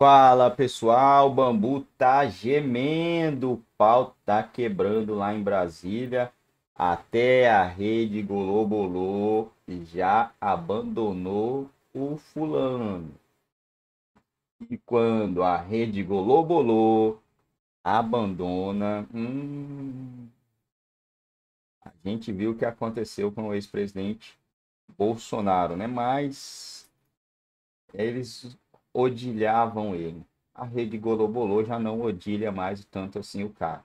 Fala pessoal, o bambu tá gemendo, o pau tá quebrando lá em Brasília. Até a rede Golobolô já abandonou o fulano. E quando a rede Golobolô abandona, hum, a gente viu o que aconteceu com o ex-presidente Bolsonaro, né? Mas eles odilhavam ele. A rede Golobolô já não odilha mais tanto assim o cara.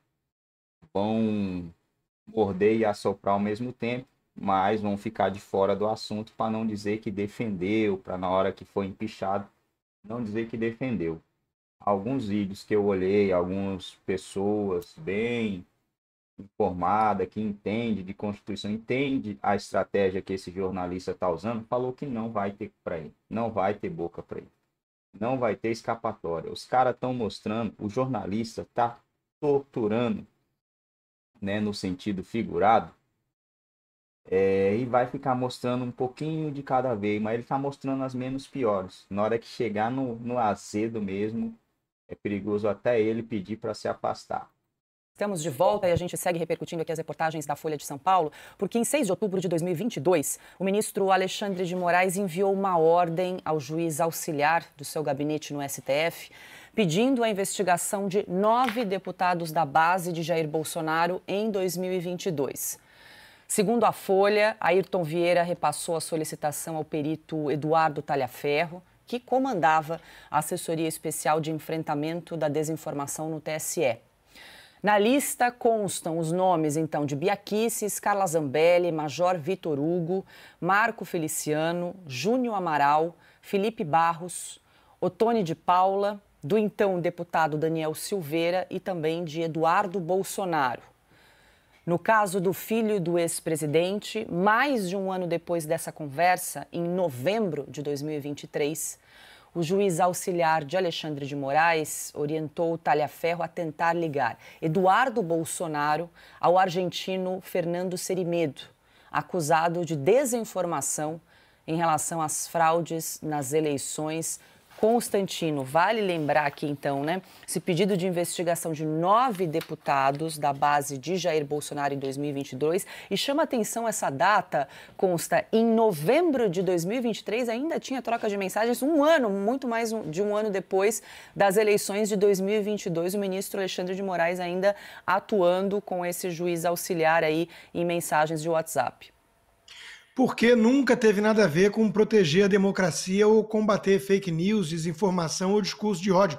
Vão morder e assoprar ao mesmo tempo, mas vão ficar de fora do assunto para não dizer que defendeu, para na hora que foi empichado, não dizer que defendeu. Alguns vídeos que eu olhei, algumas pessoas bem informada, que entende de Constituição, entende a estratégia que esse jornalista está usando, falou que não vai ter para ele, não vai ter boca para ele. Não vai ter escapatória. Os caras estão mostrando, o jornalista está torturando, né, no sentido figurado, é, e vai ficar mostrando um pouquinho de cada vez, mas ele está mostrando as menos piores. Na hora que chegar no, no azedo mesmo, é perigoso até ele pedir para se afastar. Estamos de volta e a gente segue repercutindo aqui as reportagens da Folha de São Paulo, porque em 6 de outubro de 2022, o ministro Alexandre de Moraes enviou uma ordem ao juiz auxiliar do seu gabinete no STF, pedindo a investigação de nove deputados da base de Jair Bolsonaro em 2022. Segundo a Folha, Ayrton Vieira repassou a solicitação ao perito Eduardo Talhaferro, que comandava a assessoria especial de enfrentamento da desinformação no TSE. Na lista constam os nomes, então, de Biaquices, Carla Zambelli, Major Vitor Hugo, Marco Feliciano, Júnior Amaral, Felipe Barros, Otone de Paula, do então deputado Daniel Silveira e também de Eduardo Bolsonaro. No caso do filho do ex-presidente, mais de um ano depois dessa conversa, em novembro de 2023, o juiz auxiliar de Alexandre de Moraes orientou Talhaferro a tentar ligar Eduardo Bolsonaro ao argentino Fernando Serimedo, acusado de desinformação em relação às fraudes nas eleições Constantino. Vale lembrar aqui, então, né? Esse pedido de investigação de nove deputados da base de Jair Bolsonaro em 2022. E chama atenção essa data, consta, em novembro de 2023, ainda tinha troca de mensagens, um ano, muito mais de um ano depois das eleições de 2022. O ministro Alexandre de Moraes ainda atuando com esse juiz auxiliar aí em mensagens de WhatsApp. Porque nunca teve nada a ver com proteger a democracia ou combater fake news, desinformação ou discurso de ódio,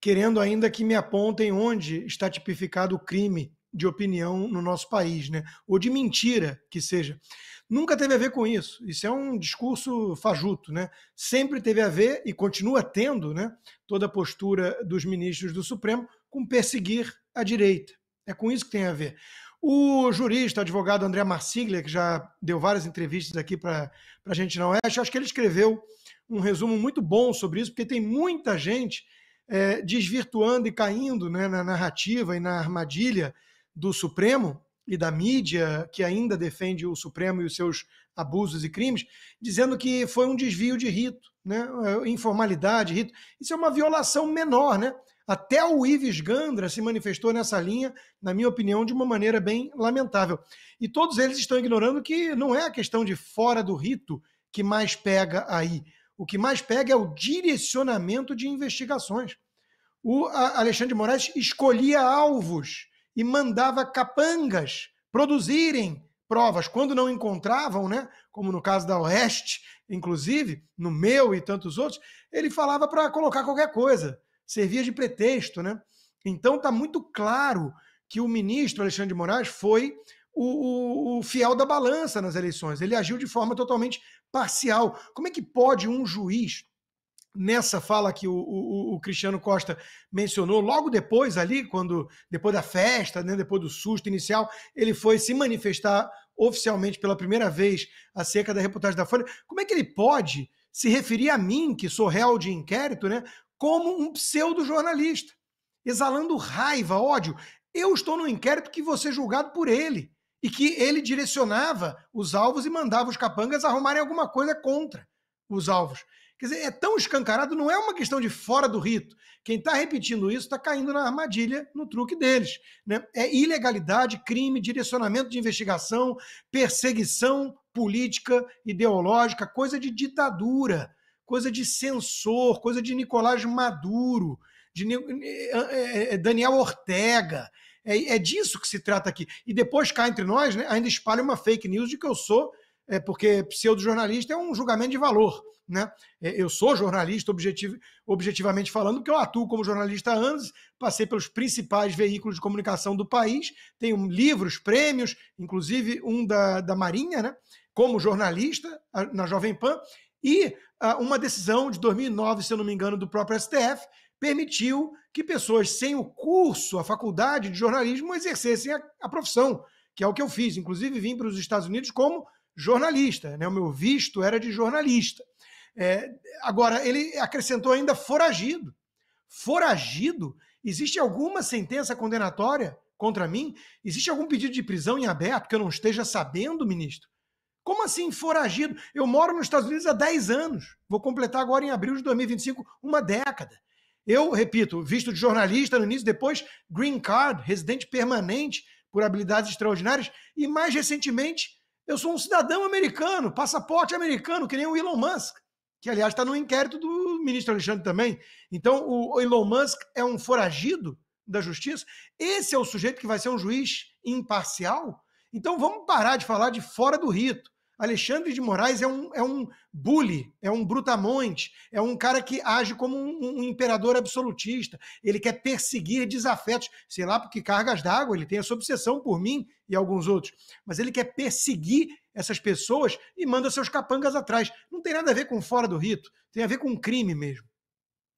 querendo ainda que me apontem onde está tipificado o crime de opinião no nosso país, né? ou de mentira que seja. Nunca teve a ver com isso. Isso é um discurso fajuto. Né? Sempre teve a ver e continua tendo né, toda a postura dos ministros do Supremo com perseguir a direita. É com isso que tem a ver. O jurista, advogado André Marsiglia, que já deu várias entrevistas aqui para a gente na Oeste, acho que ele escreveu um resumo muito bom sobre isso, porque tem muita gente é, desvirtuando e caindo né, na narrativa e na armadilha do Supremo e da mídia, que ainda defende o Supremo e os seus abusos e crimes, dizendo que foi um desvio de rito, né, informalidade, rito. Isso é uma violação menor, né? Até o Ives Gandra se manifestou nessa linha, na minha opinião, de uma maneira bem lamentável. E todos eles estão ignorando que não é a questão de fora do rito que mais pega aí. O que mais pega é o direcionamento de investigações. O Alexandre de Moraes escolhia alvos e mandava capangas produzirem provas, quando não encontravam, né, como no caso da Oeste, inclusive, no meu e tantos outros, ele falava para colocar qualquer coisa servia de pretexto, né? Então está muito claro que o ministro Alexandre de Moraes foi o, o, o, fiel da balança nas eleições. Ele agiu de forma totalmente parcial. Como é que pode um juiz, nessa fala que o, o Cristiano Costa mencionou, logo depois ali, quando depois da festa, né, depois do susto inicial, ele foi se manifestar oficialmente pela primeira vez acerca da reportagem da Folha. Como é que ele pode se referir a mim, que sou réu de inquérito, né, como um pseudo-jornalista, exalando raiva, ódio. Eu estou no inquérito que você julgado por ele e que ele direcionava os alvos e mandava os capangas arrumarem alguma coisa contra os alvos. Quer dizer, é tão escancarado, não é uma questão de fora do rito. Quem está repetindo isso está caindo na armadilha, no truque deles. Né? É ilegalidade, crime, direcionamento de investigação, perseguição política, ideológica, coisa de ditadura coisa de censor, coisa de Nicolás Maduro, de eh, eh, eh, Daniel Ortega. É, é disso que se trata aqui. E depois cá entre nós, né, ainda espalha uma fake news de que eu sou, é, porque pseudo-jornalista é um julgamento de valor. Né? É, eu sou jornalista, objetiv objetivamente falando, porque eu atuo como jornalista há anos, passei pelos principais veículos de comunicação do país, tenho livros, prêmios, inclusive um da, da Marinha, né? como jornalista na Jovem Pan, e ah, uma decisão de 2009, se eu não me engano, do próprio STF, permitiu que pessoas sem o curso, a faculdade de jornalismo, exercessem a, a profissão, que é o que eu fiz. Inclusive, vim para os Estados Unidos como jornalista, né? o meu visto era de jornalista. É, agora, ele acrescentou ainda foragido. Foragido? Existe alguma sentença condenatória contra mim? Existe algum pedido de prisão em aberto que eu não esteja sabendo, ministro? Como assim foragido? Eu moro nos Estados Unidos há 10 anos. Vou completar agora em abril de 2025 uma década. Eu, repito, visto de jornalista no início, depois green card, residente permanente por habilidades extraordinárias e mais recentemente eu sou um cidadão americano, passaporte americano, que nem o Elon Musk, que aliás está no inquérito do ministro Alexandre também. Então, o Elon Musk é um foragido da justiça? Esse é o sujeito que vai ser um juiz imparcial? Então, vamos parar de falar de fora do rito Alexandre de Moraes é um, é um bully, é um brutamonte, é um cara que age como um, um imperador absolutista. Ele quer perseguir desafetos, sei lá, porque cargas d'água, ele tem essa obsessão por mim e alguns outros. Mas ele quer perseguir essas pessoas e manda seus capangas atrás. Não tem nada a ver com fora do rito, tem a ver com crime mesmo.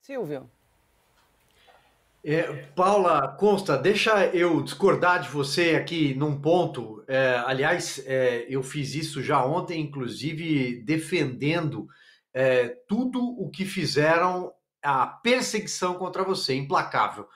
Silvio. É, Paula Consta, deixa eu discordar de você aqui num ponto. É, aliás, é, eu fiz isso já ontem, inclusive defendendo é, tudo o que fizeram a perseguição contra você, implacável.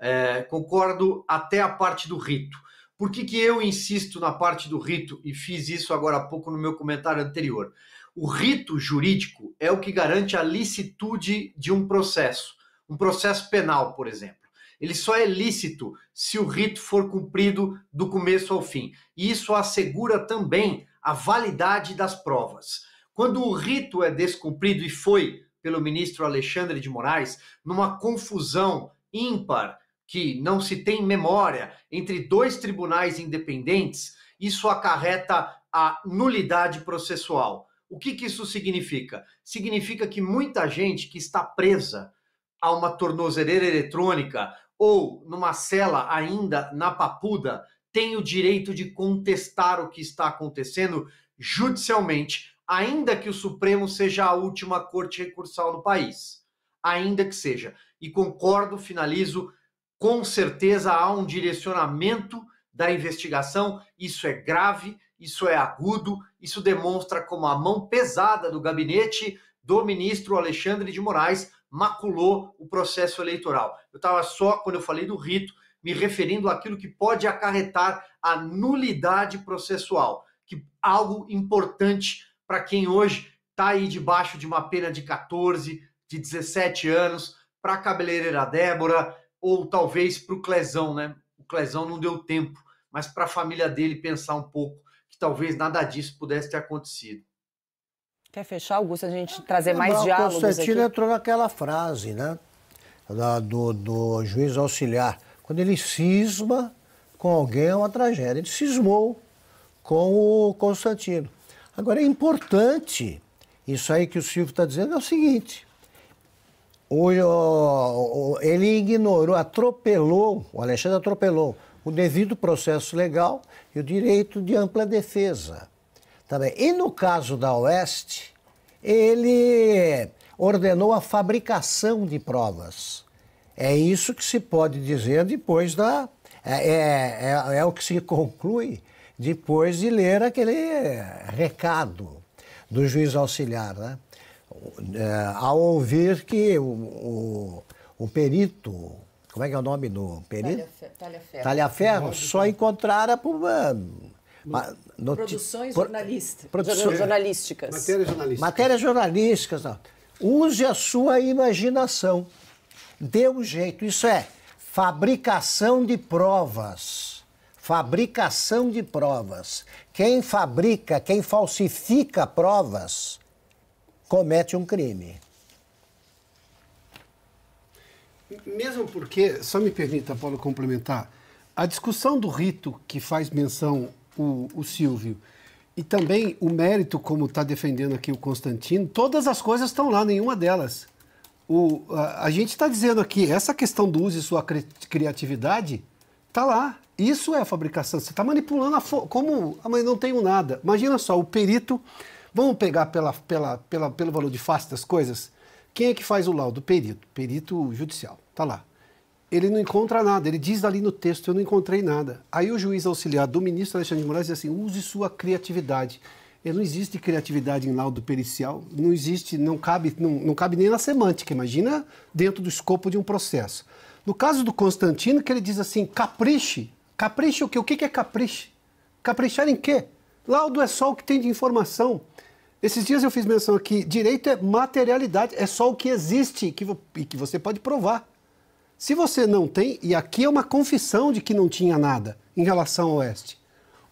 É, concordo até a parte do rito. Por que, que eu insisto na parte do rito e fiz isso agora há pouco no meu comentário anterior? O rito jurídico é o que garante a licitude de um processo um processo penal, por exemplo. Ele só é lícito se o rito for cumprido do começo ao fim. E isso assegura também a validade das provas. Quando o rito é descumprido, e foi pelo ministro Alexandre de Moraes, numa confusão ímpar, que não se tem memória, entre dois tribunais independentes, isso acarreta a nulidade processual. O que, que isso significa? Significa que muita gente que está presa a uma tornozeleira eletrônica ou numa cela ainda na papuda tem o direito de contestar o que está acontecendo judicialmente, ainda que o Supremo seja a última corte recursal do país. Ainda que seja. E concordo, finalizo, com certeza há um direcionamento da investigação, isso é grave, isso é agudo, isso demonstra como a mão pesada do gabinete do ministro Alexandre de Moraes maculou o processo eleitoral. Eu estava só, quando eu falei do rito, me referindo àquilo que pode acarretar a nulidade processual, que algo importante para quem hoje está aí debaixo de uma pena de 14, de 17 anos, para a cabeleireira Débora, ou talvez para o Clezão, né? O Clezão não deu tempo, mas para a família dele pensar um pouco que talvez nada disso pudesse ter acontecido. Quer fechar, Augusto, a gente trazer mais não, diálogos aqui? O Constantino entrou naquela frase, né? Da, do, do juiz auxiliar. Quando ele cisma com alguém é uma tragédia. Ele cismou com o Constantino. Agora, é importante, isso aí que o Silvio está dizendo é o seguinte. O, o, ele ignorou, atropelou, o Alexandre atropelou o devido processo legal e o direito de ampla defesa também. E no caso da Oeste, ele ordenou a fabricação de provas. É isso que se pode dizer depois da. É, é, é, é, o que se conclui depois de ler aquele recado do juiz auxiliar, né? É, ao ouvir que o, o, o, perito, como é que é o nome do perito? Talhaferro. Talhaferro, Talhaferro só encontrara por. Ah, mas, hum. Produções pro, jornalísticas. Matérias jornalísticas. Matérias jornalísticas. Não. Use a sua imaginação. Dê um jeito. Isso é fabricação de provas. Fabricação de provas. Quem fabrica, quem falsifica provas, comete um crime. Mesmo porque, só me permita, Paulo, complementar, a discussão do rito que faz menção o, o Silvio. E também o mérito, como está defendendo aqui o Constantino, todas as coisas estão lá, nenhuma delas. O, a, a gente está dizendo aqui, essa questão do uso e sua cri criatividade está lá. Isso é fabricação. Você está manipulando a como ah, mas não tenho nada. Imagina só, o perito. Vamos pegar pela, pela, pela, pelo valor de face das coisas. Quem é que faz o laudo? Perito. Perito judicial. Está lá ele não encontra nada. Ele diz ali no texto: Eu não encontrei nada. Aí o juiz auxiliar do ministro Alexandre de Moraes diz assim: Use sua criatividade. Ele não existe criatividade em laudo pericial, não existe, não cabe, não, não cabe nem na semântica, imagina dentro do escopo de um processo. No caso do Constantino, que ele diz assim: capriche. Capriche o quê? O que é capriche? Caprichar em quê? Laudo é só o que tem de informação. Esses dias eu fiz menção aqui: direito é materialidade, é só o que existe que, e que você pode provar. Se você não tem, e aqui é uma confissão de que não tinha nada em relação ao Oeste,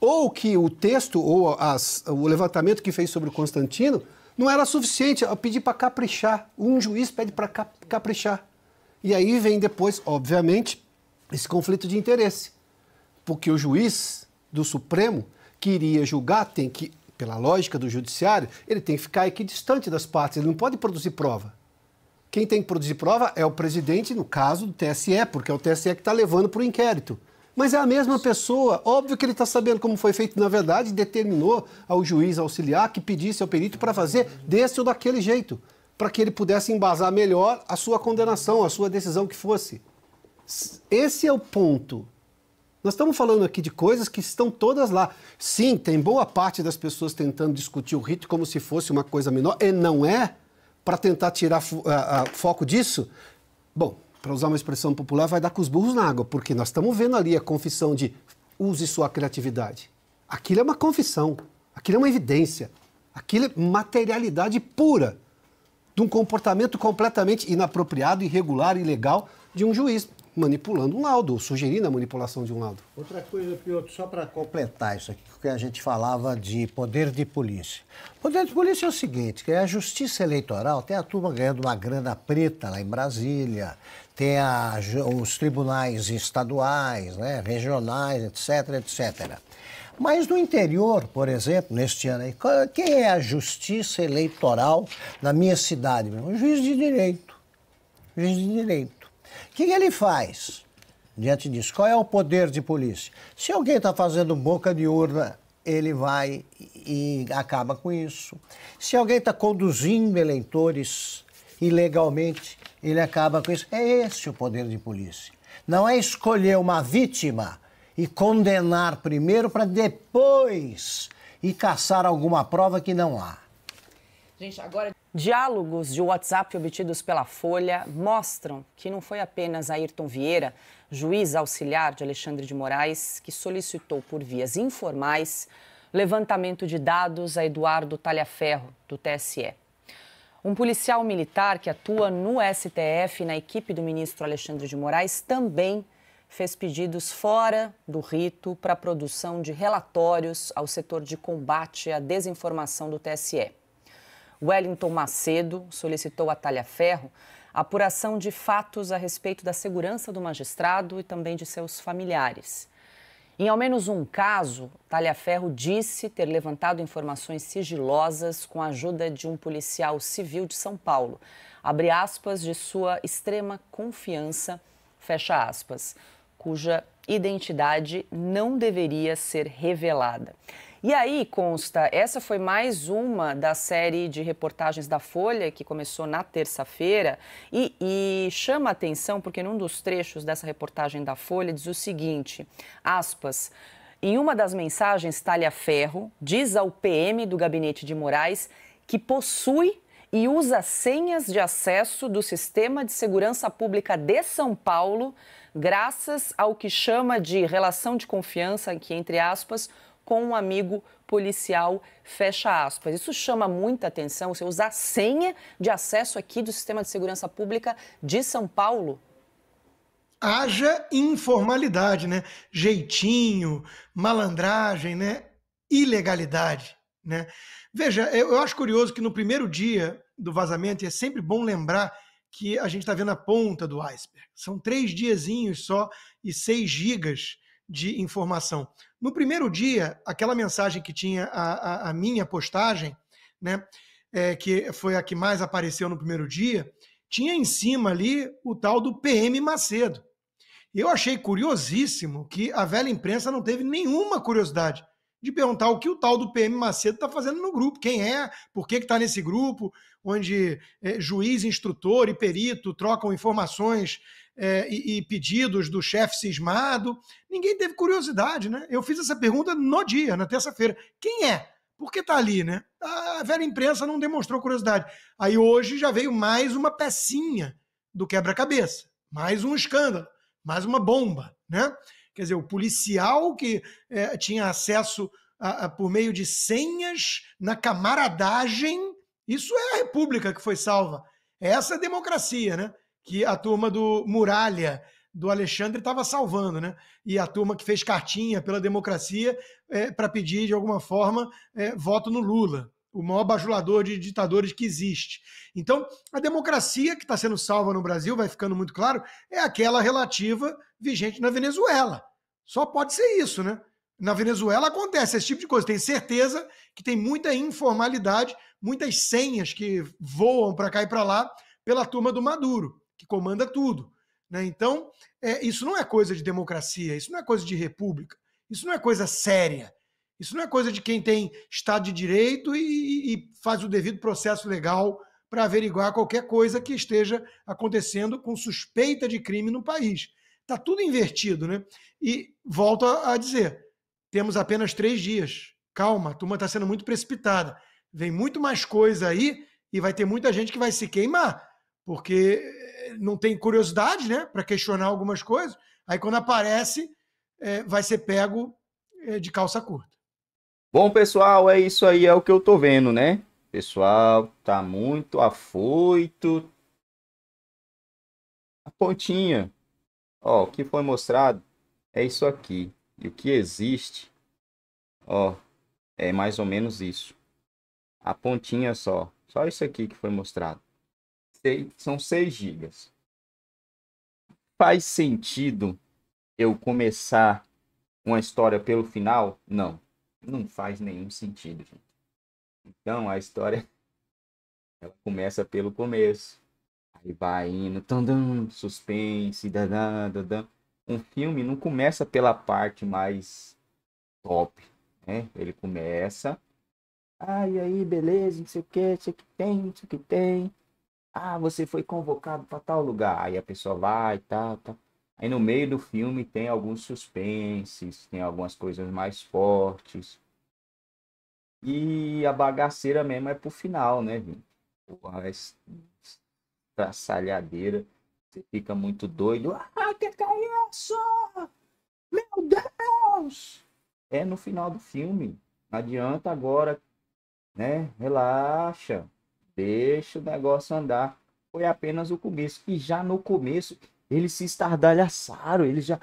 ou que o texto ou as, o levantamento que fez sobre o Constantino não era suficiente, eu pedi para caprichar. Um juiz pede para caprichar. E aí vem depois, obviamente, esse conflito de interesse. Porque o juiz do Supremo que iria julgar tem que, pela lógica do judiciário, ele tem que ficar equidistante das partes, ele não pode produzir prova. Quem tem que produzir prova é o presidente, no caso do TSE, porque é o TSE que está levando para o inquérito. Mas é a mesma pessoa. Óbvio que ele está sabendo como foi feito. Na verdade, determinou ao juiz auxiliar que pedisse ao perito para fazer desse ou daquele jeito, para que ele pudesse embasar melhor a sua condenação, a sua decisão que fosse. Esse é o ponto. Nós estamos falando aqui de coisas que estão todas lá. Sim, tem boa parte das pessoas tentando discutir o rito como se fosse uma coisa menor, e não é para tentar tirar fo a, a, foco disso, bom, para usar uma expressão popular, vai dar com os burros na água, porque nós estamos vendo ali a confissão de use sua criatividade. Aquilo é uma confissão, aquilo é uma evidência, aquilo é materialidade pura de um comportamento completamente inapropriado, irregular, ilegal de um juiz manipulando um laudo, sugerindo a manipulação de um laudo. Outra coisa, Piotr, só para completar isso aqui, que a gente falava de poder de polícia. Poder de polícia é o seguinte, que a justiça eleitoral tem a turma ganhando uma grana preta lá em Brasília, tem a, os tribunais estaduais, né, regionais, etc, etc. Mas no interior, por exemplo, neste ano aí, quem é a justiça eleitoral na minha cidade? Um juiz de direito. Juiz de direito. O que ele faz diante disso? Qual é o poder de polícia? Se alguém está fazendo boca de urna, ele vai e acaba com isso. Se alguém está conduzindo eleitores ilegalmente, ele acaba com isso. É esse o poder de polícia. Não é escolher uma vítima e condenar primeiro para depois e caçar alguma prova que não há. Gente, agora. Diálogos de WhatsApp obtidos pela Folha mostram que não foi apenas Ayrton Vieira, juiz auxiliar de Alexandre de Moraes, que solicitou por vias informais levantamento de dados a Eduardo Talhaferro, do TSE. Um policial militar que atua no STF na equipe do ministro Alexandre de Moraes também fez pedidos fora do rito para a produção de relatórios ao setor de combate à desinformação do TSE. Wellington Macedo solicitou a Talhaferro apuração de fatos a respeito da segurança do magistrado e também de seus familiares. Em ao menos um caso, Talhaferro disse ter levantado informações sigilosas com a ajuda de um policial civil de São Paulo. Abre aspas de sua extrema confiança, fecha aspas, cuja identidade não deveria ser revelada. E aí, consta, essa foi mais uma da série de reportagens da Folha, que começou na terça-feira, e, e chama atenção porque num dos trechos dessa reportagem da Folha diz o seguinte, aspas, em uma das mensagens, Talhaferro diz ao PM do gabinete de Moraes que possui e usa senhas de acesso do Sistema de Segurança Pública de São Paulo, graças ao que chama de relação de confiança, que, entre aspas, com um amigo policial, fecha aspas. Isso chama muita atenção, você usar senha de acesso aqui do Sistema de Segurança Pública de São Paulo. Haja informalidade, né? Jeitinho, malandragem, né? Ilegalidade, né? Veja, eu acho curioso que no primeiro dia do vazamento, e é sempre bom lembrar que a gente está vendo a ponta do iceberg. São três diazinhos só e seis gigas de informação. No primeiro dia, aquela mensagem que tinha a, a, a minha postagem, né, é, que foi a que mais apareceu no primeiro dia, tinha em cima ali o tal do PM Macedo. Eu achei curiosíssimo que a velha imprensa não teve nenhuma curiosidade de perguntar o que o tal do PM Macedo está fazendo no grupo, quem é, por que está nesse grupo, onde é, juiz, instrutor e perito trocam informações é, e, e, pedidos do chefe cismado. Ninguém teve curiosidade, né? Eu fiz essa pergunta no dia, na terça-feira. Quem é? Por que tá ali, né? A velha imprensa não demonstrou curiosidade. Aí hoje já veio mais uma pecinha do quebra-cabeça, mais um escândalo, mais uma bomba, né? Quer dizer, o policial que é, tinha acesso a, a, por meio de senhas na camaradagem, isso é a república que foi salva. Essa é a democracia, né? que a turma do Muralha, do Alexandre, estava salvando, né? E a turma que fez cartinha pela democracia é, para pedir, de alguma forma, é, voto no Lula. O maior bajulador de ditadores que existe. Então, a democracia que está sendo salva no Brasil, vai ficando muito claro, é aquela relativa vigente na Venezuela. Só pode ser isso, né? Na Venezuela acontece esse tipo de coisa. Tenho certeza que tem muita informalidade, muitas senhas que voam para cá e para lá pela turma do Maduro que comanda tudo. Né? Então, é, isso não é coisa de democracia, isso não é coisa de república, isso não é coisa séria, isso não é coisa de quem tem Estado de Direito e, e faz o devido processo legal para averiguar qualquer coisa que esteja acontecendo com suspeita de crime no país. Está tudo invertido, né? E volto a, a dizer: temos apenas três dias. Calma, a turma está sendo muito precipitada. Vem muito mais coisa aí e vai ter muita gente que vai se queimar porque eh, não tem curiosidade né, para questionar algumas coisas. Aí, quando aparece, é, vai ser pego é, de calça curta. Bom, pessoal, é isso aí, é o que eu tô vendo, né? O pessoal tá muito afoito. A pontinha. Ó, o que foi mostrado é isso aqui. E o que existe, ó, é mais ou menos isso. A pontinha só. Só isso aqui que foi mostrado. 6, são 6 GB. Faz sentido eu começar uma história pelo final? Não, não faz nenhum sentido, gente. Então a história ela começa pelo começo, aí vai indo, tandam, suspense, dadã, dadã. Um filme não começa pela parte mais top, né? Ele começa, ai, ah, aí, beleza, não sei o que, não sei o que tem, não sei o que tem. Ah, você foi convocado para tal lugar. Aí a pessoa vai, tá, tá. Aí no meio do filme tem alguns suspenses, tem algumas coisas mais fortes. E a bagaceira mesmo é pro final, né, gente? Porra, é traçalhadeira. Você fica muito doido. Ah, que que é isso? Meu Deus! É no final do filme. Não adianta agora, né? Relaxa. Deixa o negócio andar. Foi apenas o começo. E já no começo, eles se estardalhaçaram. Eles já.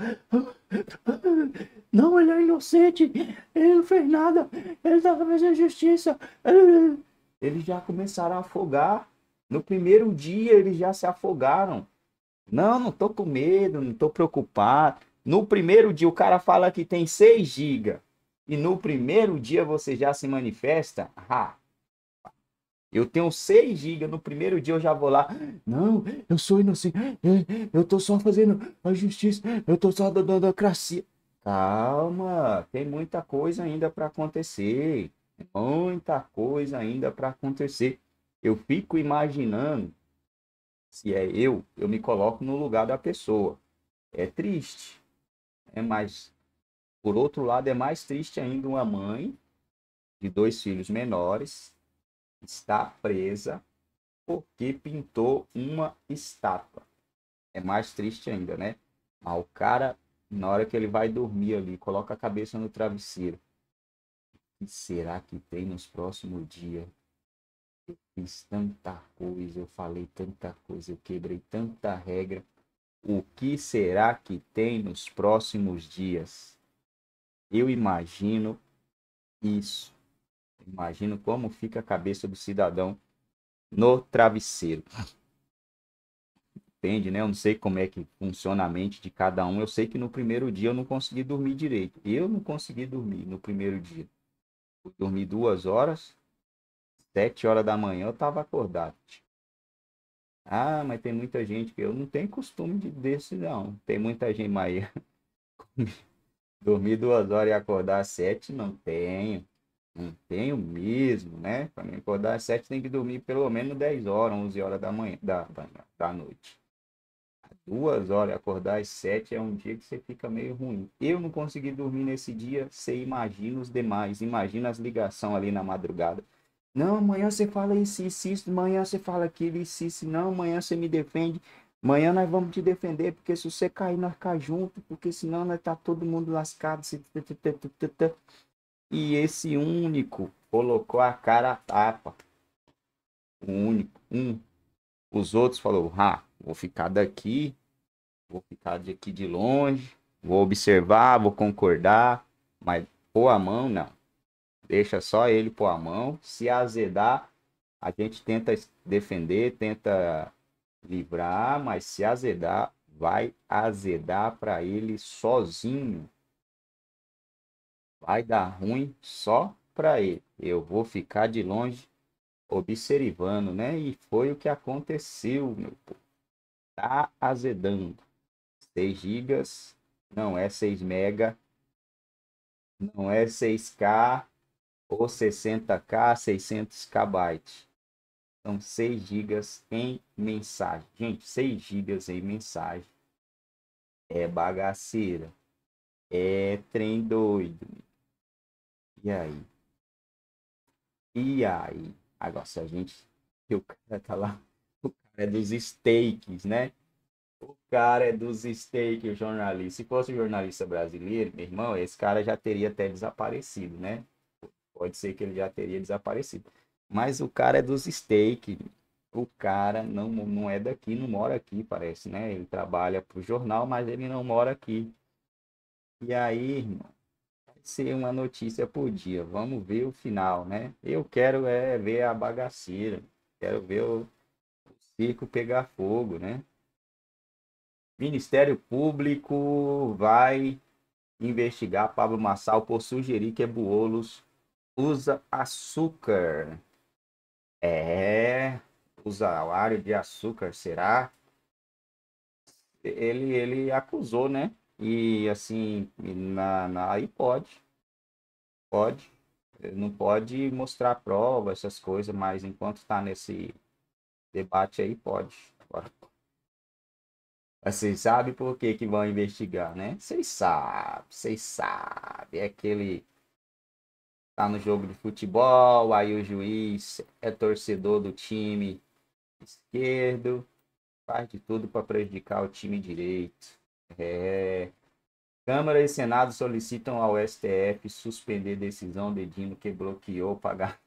Não, ele é inocente. Ele não fez nada. Ele estava tá fazendo justiça. Eles já começaram a afogar. No primeiro dia, eles já se afogaram. Não, não tô com medo, não tô preocupado. No primeiro dia, o cara fala que tem 6 giga E no primeiro dia você já se manifesta? Ah, eu tenho 6 GB, no primeiro dia eu já vou lá. Não, eu sou inocente. É, eu tô só fazendo a justiça. Eu tô só da democracia. Calma, tem muita coisa ainda para acontecer. Muita coisa ainda para acontecer. Eu fico imaginando se é eu, eu me coloco no lugar da pessoa. É triste. É né, mais por outro lado, é mais triste ainda uma mãe de dois filhos menores está presa porque pintou uma estátua. É mais triste ainda, né? Ah, o cara, na hora que ele vai dormir ali, coloca a cabeça no travesseiro. O que será que tem nos próximos dias? Eu fiz tanta coisa, eu falei tanta coisa, eu quebrei tanta regra. O que será que tem nos próximos dias? Eu imagino isso Imagino como fica a cabeça do cidadão no travesseiro. Entende, né? Eu não sei como é que funciona a mente de cada um. Eu sei que no primeiro dia eu não consegui dormir direito. Eu não consegui dormir no primeiro dia. Eu dormi duas horas, sete horas da manhã eu estava acordado. Ah, mas tem muita gente que eu não tenho costume de desse não. Tem muita gente mas dormir duas horas e acordar às sete não tenho. Não tenho mesmo, né? Para me acordar às sete tem que dormir pelo menos 10 horas, 11 horas da manhã, da, da, da noite. Duas horas, acordar às sete é um dia que você fica meio ruim. Eu não consegui dormir nesse dia, você imagina os demais, imagina as ligações ali na madrugada. Não, amanhã você fala isso, isso, isso, amanhã você fala aquilo, isso, isso, não, amanhã você me defende. Amanhã nós vamos te defender, porque se você cair, nós caímos junto, porque senão nós tá todo mundo lascado. Se... E esse único colocou a cara a tapa. O único, um. Os outros falou: "Ah, vou ficar daqui, vou ficar daqui de longe, vou observar, vou concordar, mas pôr a mão não. Deixa só ele pôr a mão. Se azedar, a gente tenta defender, tenta livrar, mas se azedar, vai azedar para ele sozinho. Vai dar ruim só para ele. Eu vou ficar de longe observando, né? E foi o que aconteceu, meu povo. Tá azedando. 6 gigas, não é 6 mega, não é 6K ou 60K, 600K byte. São 6 gigas em mensagem. Gente, 6 gigas em mensagem é bagaceira. É trem doido. E aí? E aí? Agora, se a gente. o cara tá lá. O cara é dos steaks, né? O cara é dos steaks, o jornalista. Se fosse um jornalista brasileiro, meu irmão, esse cara já teria até desaparecido, né? Pode ser que ele já teria desaparecido. Mas o cara é dos steaks. O cara não, não é daqui, não mora aqui, parece, né? Ele trabalha pro jornal, mas ele não mora aqui. E aí, irmão, ser uma notícia por dia. Vamos ver o final, né? Eu quero é ver a bagaceira. Quero ver o, o circo pegar fogo, né? Ministério Público vai investigar Pablo Massal por sugerir que Buolos usa açúcar. É, o ar de açúcar, será? Ele, ele acusou, né? E assim, na, na, aí pode. Pode. Eh, não pode mostrar prova, essas coisas, mas enquanto está nesse debate aí, pode. agora Vocês assim, sabe por que, que vão investigar, né? Vocês sabem, vocês sabem. É aquele. Tá no jogo de futebol, aí o juiz é torcedor do time esquerdo, faz de tudo para prejudicar o time direito. É, Câmara e Senado solicitam ao STF suspender decisão Dino que bloqueou pagar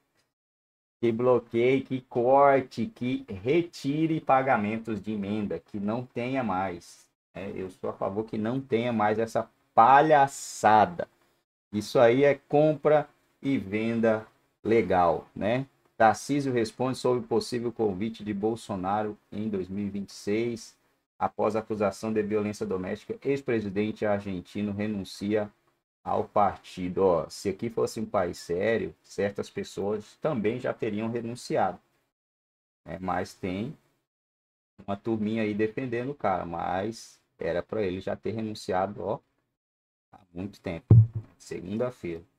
que bloqueie, que corte, que retire pagamentos de emenda, que não tenha mais. É, eu sou a favor que não tenha mais essa palhaçada. Isso aí é compra e venda legal, né? Tarcísio responde sobre possível convite de Bolsonaro em 2026 após acusação de violência doméstica, ex-presidente argentino renuncia ao partido. Ó, se aqui fosse um país sério, certas pessoas também já teriam renunciado. Né? Mas tem uma turminha aí defendendo o cara, mas era para ele já ter renunciado ó, há muito tempo. Segunda-feira.